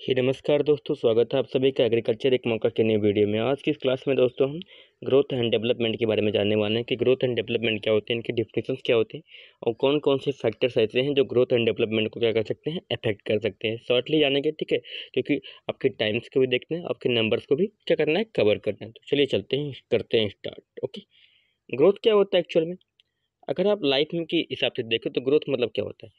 ही नमस्कार दोस्तों स्वागत है आप सभी का एग्रीकल्चर एक मौका के नई वीडियो में आज की इस क्लास में दोस्तों हम ग्रोथ एंड डेवलपमेंट के बारे में जानने वाले हैं कि ग्रोथ एंड डेवलपमेंट क्या होते हैं इनके डिफिनेशन क्या होते हैं और कौन कौन से फैक्टर्स ऐसे हैं जो ग्रोथ एंड डेवलपमेंट को क्या कर सकते हैं अफेक्ट कर सकते हैं शॉर्टली जानेंगे ठीक है क्योंकि आपके टाइम्स को भी देखना है आपके नंबर्स को भी क्या करना है कवर करना है तो चलिए चलते हैं करते हैं स्टार्ट ओके ग्रोथ क्या होता है एक्चुअल में अगर आप लाइफ में के हिसाब से देखें तो ग्रोथ मतलब क्या होता है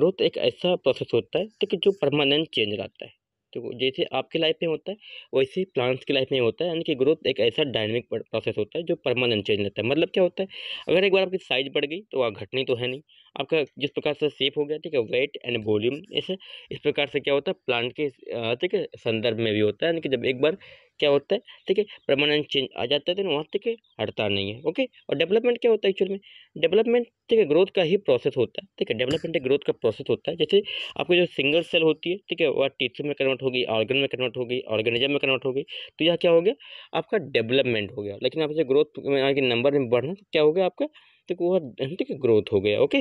ग्रोथ एक ऐसा प्रोसेस होता है ठीक जो परमानेंट चेंज रहता है देखो तो जैसे आपके लाइफ में होता है वैसे ही प्लांट्स की लाइफ में होता है यानी कि ग्रोथ एक ऐसा डायनेमिक प्रोसेस होता है जो परमानेंट चेंज रहता है मतलब क्या होता है अगर एक बार आपकी साइज़ बढ़ गई तो वह घटनी तो है नहीं आपका जिस प्रकार से सेप हो गया ठीक है वेट एंड वॉल्यूम ऐसे इस प्रकार से क्या होता है प्लांट के ठीक है संदर्भ में भी होता है यानी कि जब एक बार क्या होता है ठीक है परमानेंट चेंज आ जाता है तो वहाँ तक हटता नहीं है ओके और डेवलपमेंट क्या होता है एक्चुअल में डेवलपमेंट ठीक है ग्रोथ का ही प्रोसेस होता है ठीक है डेवलपमेंट ग्रोथ का प्रोसेस होता है जैसे आपकी जो सिंगल सेल होती है ठीक है वह टीथ में कन्वर्ट होगी ऑर्गन में कन्वर्ट होगी ऑर्गेनिजम में कन्वर्ट होगी तो यह क्या हो गया आपका डेवलपमेंट हो गया लेकिन आप जो ग्रोथ में नंबर में बढ़ना तो क्या हो गया आपका तक वह ठीक है ग्रोथ हो गया ओके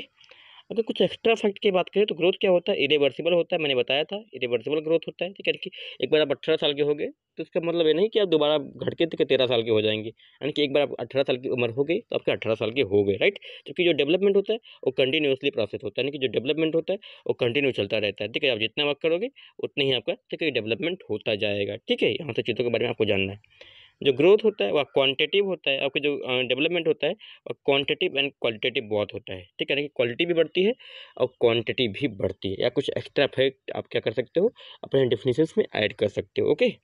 अगर कुछ एक्स्ट्रा फैक्ट की बात करें तो ग्रोथ क्या होता है इरेवर्सिबल होता है मैंने बताया था इरेवर्सिबल ग्रोथ होता है ठीक है कि एक बार आप अठारह साल के हो गए तो इसका मतलब ये नहीं कि आप दोबारा घट के तो तेरह साल के हो जाएंगे यानी कि एक बार आप अठारह साल की उम्र हो गई तो आपके अठारह साल के हो गए राइट जबकि जो डेवलपमेंट होता है वो कंटिन्यूसली प्रोसेस होता है यानी कि जो डेवलपमेंट होता है वो कंटिन्यू चलता रहता है ठीक है आप जितना वर्क करोगे उतना ही आपका ठीक है डेवलपमेंट होता जाएगा ठीक है यहाँ से चीज़ों के बारे में आपको जानना है जो ग्रोथ होता है वह क्वांटिटिव होता है आपके जो डेवलपमेंट होता है वह क्वांटिटिव एंड क्वालिटेटिव बहुत होता है ठीक है ना क्वालिटी भी बढ़ती है और क्वांटिटी भी बढ़ती है या कुछ एक्स्ट्रा फैक्ट आप क्या कर सकते हो अपने डेफिनेशन में ऐड कर सकते हो ओके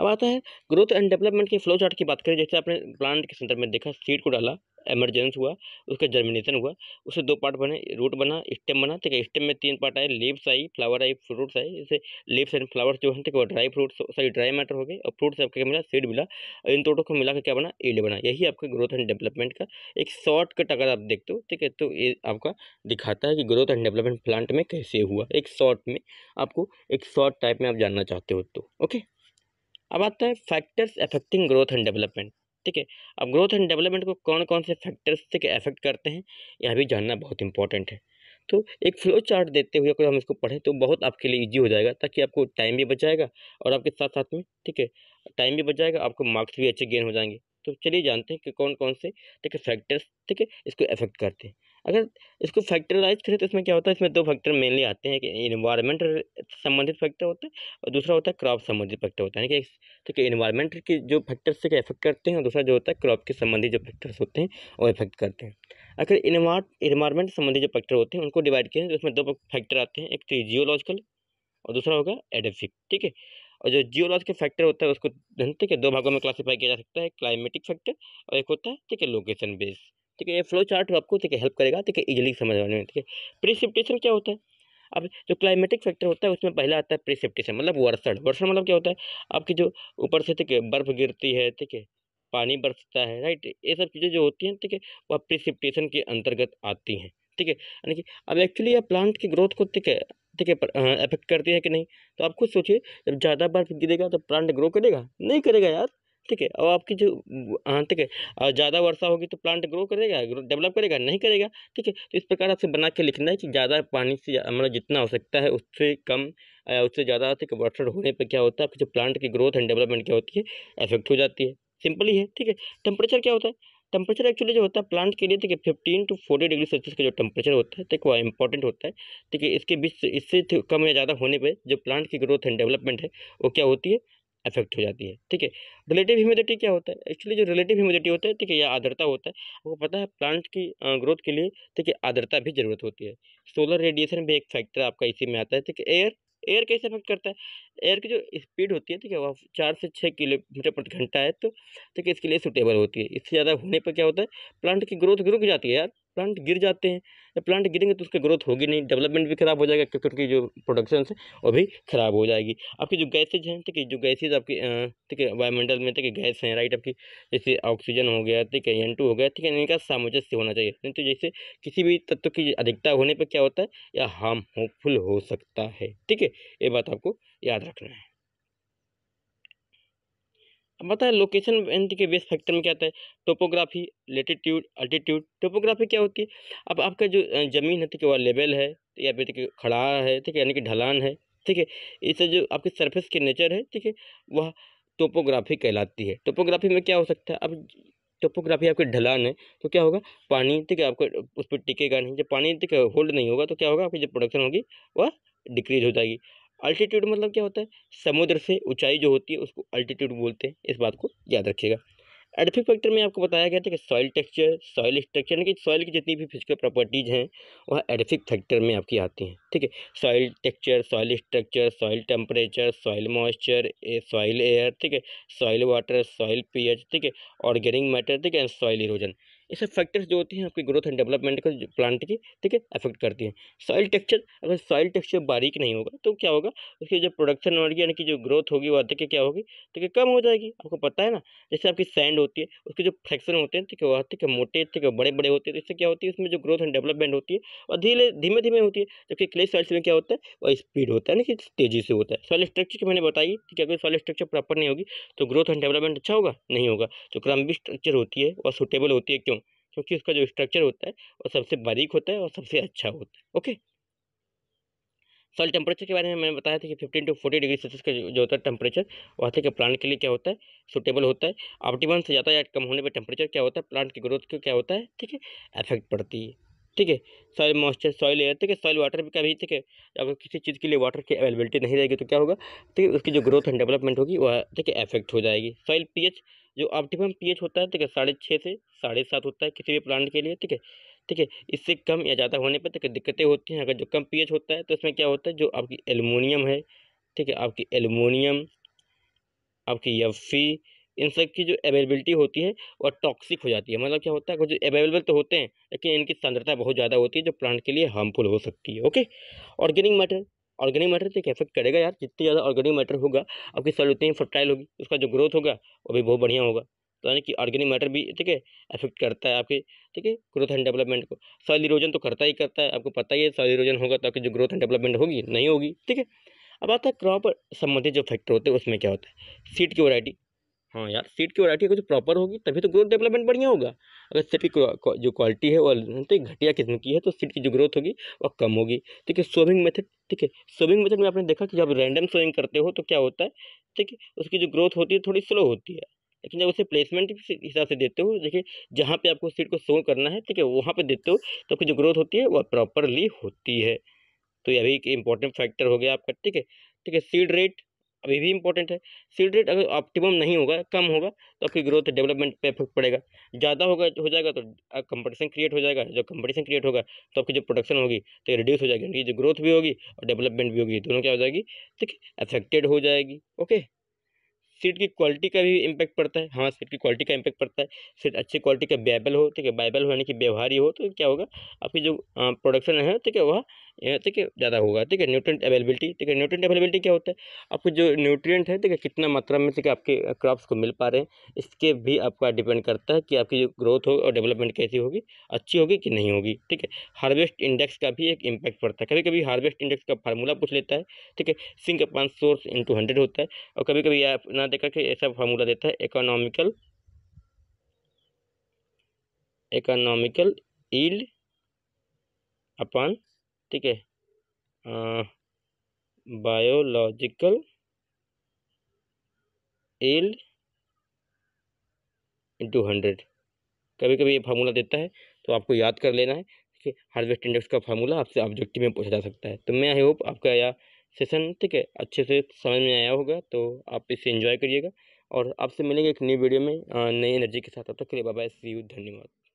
अब आता है ग्रोथ एंड डेवलपमेंट के फ्लो चार्ट की बात करें जैसे आपने प्लांट के सेंटर में देखा सीड को डाला एमरजेंस हुआ उसका जर्मिनेशन हुआ उससे दो पार्ट बने रूट बना स्टेम बना ठीक है स्टेम में तीन पार्ट आए लीव्स आई फ्लावर आई फ्रूट्स आए जैसे लीव्स एंड फ्लावर्स जो है ठीक है dry fruits sorry dry matter हो गए और फ्रूट्स आपके क्या मिला सीड मिला और इन टोटों को मिला के क्या बना ईल्ड बना यही आपका ग्रोथ एंड डेवलपमेंट का एक शॉर्ट कट अगर आप देखते हो ठीक है तो ये आपका दिखाता है कि ग्रोथ एंड डेवलपमेंट प्लांट में कैसे हुआ एक शॉर्ट में आपको एक शॉर्ट टाइप में आप जानना चाहते हो तो ओके अब आता है factors affecting growth and development ठीक है अब ग्रोथ एंड डेवलपमेंट को कौन कौन से फैक्टर्स से अफेक्ट करते हैं यह भी जानना बहुत इंपॉर्टेंट है तो एक फ्लो चार्ट देते हुए अगर हम इसको पढ़ें तो बहुत आपके लिए ईजी हो जाएगा ताकि आपको टाइम भी बचाएगा और आपके साथ साथ में ठीक है टाइम भी बचाएगा आपको मार्क्स भी अच्छे गेन हो जाएंगे तो चलिए जानते हैं कि कौन कौन से ठीक है फैक्टर्स ठीक है इसको अफेक्ट करते हैं अगर इसको फैक्टराइज करें तो इसमें क्या होता है इसमें दो फैक्टर मेनली आते हैं कि इन्वायरमेंट संबंधित फैक्टर होता है और दूसरा होता है क्रॉप संबंधित फैक्टर होता है यानी कि इन्वायरमेंट तो के जो फैक्टर्स से इफेक्ट करते हैं और दूसरा जो होता है क्रॉप के संबंधित जो फैक्टर्स होते हैं वो इफेक्ट करते हैं अगर इन्वायरमेंट संबंधी जो फैक्टर होते हैं उनको डिवाइड किए तो उसमें दो फैक्टर आते हैं एक जियोलॉजिकल तो और दूसरा होगा एडेफिक ठीक है और जो जियोलॉजिकल फैक्टर होता है उसको ठीक है दो भागों में क्लासीफाई किया जा सकता है क्लाइमेटिक फैक्टर और एक होता है ठीक है लोकेशन बेस्ड ठीक है ये फ्लो चार्ट आपको ठीक है हेल्प करेगा ठीक है समझ समझवाने में ठीक है प्रिसिप्टेशन क्या होता है अब जो क्लाइमेटिक फैक्टर होता है उसमें पहला आता है प्रिसिप्टेशन मतलब वर्षण वर्षण मतलब क्या होता है आपकी जो ऊपर से ठीक है बर्फ़ गिरती है ठीक है पानी बरसता है राइट ये सब चीज़ें जो होती हैं ठीक है वह प्रिसिप्टेशन के अंतर्गत आती हैं ठीक है यानी कि अब एक्चुअली यह प्लांट की ग्रोथ को ठीक है ठीक है अफेक्ट करती है कि नहीं तो आप खुद सोचिए जब ज़्यादा बर्फ गिरेगा तो प्लांट ग्रो करेगा नहीं करेगा यार ठीक है और आपकी जो हाँ ठीक है ज़्यादा वर्षा होगी तो प्लांट ग्रो करेगा डेवलप करेगा नहीं करेगा ठीक है तो इस प्रकार आपसे बना के लिखना है कि ज़्यादा पानी से मतलब जितना हो सकता है उससे कम या उससे ज़्यादा ठीक वाटर होने पर क्या होता है आपकी जो प्लांट की ग्रोथ एंड डेवलपमेंट क्या होती है इफेक्ट हो जाती है सिंपली है ठीक है टेम्परेचर क्या होता है टेम्परेचर एक्चुअली जो होता है प्लांट के लिए ठीक है fifteen to forty degree Celsius का जो टेम्परेचर होता है ठीक है वह इंपॉर्टेंट होता है ठीक है इसके बीच इससे कम या ज़्यादा होने पर जो प्लांट की ग्रोथ एंड डेवलपमेंट है वो क्या होती है अफेक्ट हो जाती है ठीक है रिलेटिव ह्यूमिडिटी क्या होता है एक्चुअली जो रिलेटिव ह्यूमिडिटी होता है ठीक है या आद्रता होता है आपको पता है प्लांट की ग्रोथ के लिए ठीक है आद्रता भी ज़रूरत होती है सोलर रेडिएशन भी एक फैक्टर आपका इसी में आता है ठीक है एयर एयर कैसे अफेक्ट करता है एयर की जो स्पीड होती है ठीक है वह चार से छः किलोमीटर प्रति घंटा है तो ठीक है इसके लिए सुटेबल होती है इससे ज़्यादा होने पर क्या होता है प्लांट की ग्रोथ रुक जाती है यार प्लांट गिर जाते हैं जब प्लांट गिरेंगे तो उसकी ग्रोथ होगी नहीं डेवलपमेंट भी खराब हो जाएगा क्योंकि उनकी जो प्रोडक्शन है वो भी खराब हो जाएगी आपकी जो गैसेज हैं ठीक है जो गैसेज आपकी ठीक है वायुमंडल में ठीक है गैस हैं राइट आपकी जैसे ऑक्सीजन हो गया ठीक है एन हो गया ठीक है इनका सामंजस्य होना चाहिए नहीं तो जैसे किसी भी तत्व की अधिकता होने पर क्या होता है या हार्मफुल हो सकता है ठीक है ये बात आपको याद रखना है अब बताएं लोकेशन एंटी के बेस फैक्टर में क्या आता है टोपोग्राफी लेटीट्यूड अल्टीट्यूड टोपोग्राफी क्या होती है अब आपका जो ज़मीन है ठीक है वह लेवल है या फिर देखिए खड़ा है ठीक है यानी कि ढलान है ठीक है इससे जो आपकी सरफेस के नेचर है ठीक है वह टोपोग्राफी कहलाती है टोपोग्राफी में क्या हो सकता है अब टोपोग्राफी आपकी ढलान है तो क्या होगा पानी ठीक है आपको उस पर टिकेगा नहीं जब पानी ठीक होल्ड नहीं होगा तो क्या होगा आपकी जो प्रोडक्शन होगी वह डिक्रीज हो जाएगी अल्टीट्यूड मतलब क्या होता है समुद्र से ऊंचाई जो होती है उसको अल्टीट्यूड बोलते हैं इस बात को याद रखिएगा एडफिक फैक्टर में आपको बताया गया था कि सॉइल टेक्सचर सॉइल स्ट्रक्चर यानी कि सॉइल की जितनी भी फिजिकल प्रॉपर्टीज हैं वह एडफिक फैक्टर में आपकी आती हैं ठीक है soil texture soil structure soil temperature soil moisture soil air ठीक है सॉइल वाटर सॉइल पीएच ठीक है ऑर्गेनिक मैटर ठीक है एंड सॉइल इरोजन सब फैक्टर्स जो होते हैं आपकी ग्रोथ एंड डेवलपमेंट को प्लांट की ठीक है अफेक्ट करती हैं सॉइल टेक्सचर अगर सॉइल टेक्सचर बारीक नहीं होगा तो क्या होगा उसकी जो प्रोडक्शन होगी यानी कि जो ग्रोथ होगी वो तक क्या होगी तो कम हो जाएगी आपको पता है ना जैसे आपकी सैंड होती है उसके जो फ्रैक्शन होते हैं ठीक है वह ठीक मोटे ठीक है बड़े बड़े होते हैं तो इससे क्या होती है उसमें जो ग्रोथ एंड डेवलपमेंट होती है और धीरे धीमे धीमे होती है जबकि क्ले सॉइल्स में क्या होता है वह स्पीड होता है ना कि तेजी से होता है सॉइल स्ट्रक्चर की मैंने बताई कि अगर सॉइल स्ट्रक्चर प्रॉपर नहीं होगी तो ग्रोथ एंड डेवलपमेंट अच्छा होगा नहीं होगा जो क्रम्बी स्ट्रक्चर होती है वह सुटेबल होती है क्यों क्योंकि उसका जो स्ट्रक्चर होता है वो सबसे बारीक होता है और सबसे अच्छा होता है ओके सॉइल टेम्परेचर के बारे में मैंने बताया था कि fifteen to forty degree Celsius का जो होता है टेम्परेचर वहाँ तक प्लांट के लिए क्या होता है सुटेबल होता है ऑप्टिमम से ज़्यादा या कम होने पर टेम्परेचर क्या होता है प्लांट की ग्रोथ को क्या होता है ठीक है इफेक्ट पड़ती है ठीक है सॉइल मॉइस्चर सॉइल एयर ठीक है सॉइल वाटर भी कभी ठीक है अगर किसी चीज़ के लिए वाटर की अवेलेबिलिटी नहीं रहेगी तो क्या होगा ठीक है उसकी जो ग्रोथ एंड डेवलपमेंट होगी वह ठीक है अफेक्ट हो जाएगी सॉइल पीएच जो ऑप्टिमम पीएच होता है ठीक है साढ़े छः से साढ़े सात होता है किसी भी प्लांट के लिए ठीक है ठीक है इससे कम या ज़्यादा होने पर दिक्कतें होती हैं अगर जो कम पीएच होता है तो इसमें क्या होता है जो आपकी एलुमिनियम है ठीक है आपकी एलुमिनियम आपकी यफ़ी इन सब की जो अवेलेबिलिटी होती है और टॉक्सिक हो जाती है मतलब क्या होता है जो अवेलेबल तो होते हैं लेकिन इनकी सांद्रता बहुत ज़्यादा होती है जो प्लांट के लिए हार्मफुल हो सकती है okay organic matter organic matter तो इफेक्ट करेगा यार जितनी ज़्यादा ऑर्गेनिक मैटर होगा आपकी सेल उतनी फर्टाइल होगी उसका जो ग्रोथ होगा वो भी बहुत बढ़िया होगा तो यानी कि ऑर्गेनिक मैटर भी ठीक है अफेक्ट करता है आपके ठीक है ग्रोथ एंड डेवलपमेंट को सॉइल इरोजन तो करता ही करता है आपको पता ही है सॉइल इरोजन होगा तो आपकी जो ग्रोथ एंड डेवलपमेंट होगी नहीं होगी ठीक है अब आता है क्रॉप संबंधित जो फैक्टर होते हैं उसमें क्या होता है सीड की वैरायटी हाँ यार सीट की वैरायटी कुछ प्रॉपर होगी तभी तो ग्रोथ डेवलपमेंट बढ़िया होगा अगर सीट की जो क्वालिटी है वो तो घटिया किस्म की है तो सीट की जो ग्रोथ होगी वो कम होगी ठीक है सोविंग मेथड ठीक है सोविंग मेथड में आपने देखा कि जब रैंडम सोविंग करते हो तो क्या होता है ठीक है उसकी जो ग्रोथ होती है थोड़ी स्लो होती है लेकिन जब उसे प्लेसमेंट के हिसाब से देते हो देखिए जहाँ पर आपको सीट को सो करना है ठीक है वहाँ पर देते हो तो आपकी जो ग्रोथ होती है वह प्रॉपरली होती है तो यह भी एक इम्पॉर्टेंट फैक्टर हो गया आपका ठीक है ठीक है सीड रेट अभी भी इंपॉर्टेंट है सीड रेट अगर ऑप्टिमम नहीं होगा कम होगा तो आपकी ग्रोथ डेवलपमेंट पे इफेक्ट पड़ेगा ज़्यादा होगा हो जाएगा तो कंपटीशन क्रिएट हो जाएगा जब कंपटीशन क्रिएट होगा तो आपकी जो प्रोडक्शन होगी तो रिड्यूस हो जाएगी उनकी जो ग्रोथ भी होगी और डेवलपमेंट भी होगी दोनों क्या हो जाएगी ठीक है अफेक्टेड हो जाएगी ओके सीट की क्वालिटी का भी इम्पैक्ट पड़ता है हाँ सीट की क्वालिटी का इम्पैक्ट पड़ता है सीट अच्छी क्वालिटी का बैबल हो ठीक है बाइबल हो यानी कि व्यवहार हो तो क्या होगा आपकी जो प्रोडक्शन है ठीक है वह ठीक है ज़्यादा होगा ठीक है न्यूट्रेंट अवेलेबिलिटी ठीक है न्यूट्रेंट अवेलेबिलिटी क्या होता है आपको जो न्यूट्रियट है ठीक है कितना मात्रा में ठीक है आपके क्रॉप्स को मिल पा रहे हैं इसके भी आपका डिपेंड करता है कि आपकी जो ग्रोथ हो और डेवलपमेंट कैसी होगी अच्छी होगी कि नहीं होगी ठीक है हार्वेस्ट इंडेक्स का भी एक इम्पैक्ट पड़ता है कभी कभी हार्वेस्ट इंडेक्स का फार्मूला पूछ लेता है ठीक है sink upon source into hundred होता है और कभी कभी अपना याद रखा कि ऐसा फार्मूला देता है इकोनॉमिकल इकोनॉमिकल ईल्ड अपन ठीक है बायोलॉजिकल ईल्ड इंटू हंड्रेड कभी कभी ये फार्मूला देता है तो आपको याद कर लेना है कि हार्वेस्ट इंडेक्स का फार्मूला आपसे ऑब्जेक्टिव में पूछा जा सकता है तो मैं आई होप आपका या सेशन ठीक है अच्छे से समझ में आया होगा तो आप इसे इन्जॉय करिएगा और आपसे मिलेंगे एक नई वीडियो में नई एनर्जी के साथ अब तक के लिए बाबा सी यू धन्यवाद